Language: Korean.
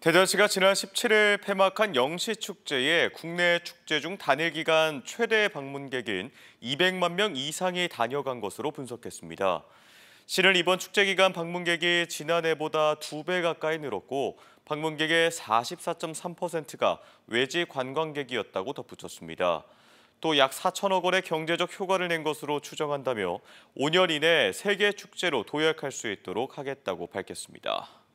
대전시가 지난 17일 폐막한 영시축제에 국내 축제 중 단일 기간 최대 방문객인 200만 명 이상이 다녀간 것으로 분석했습니다. 시는 이번 축제 기간 방문객이 지난해보다 2배 가까이 늘었고 방문객의 44.3%가 외지 관광객이었다고 덧붙였습니다. 또 약 4천억 원의 경제적 효과를 낸 것으로 추정한다며 5년 이내 세계 축제로 도약할 수 있도록 하겠다고 밝혔습니다.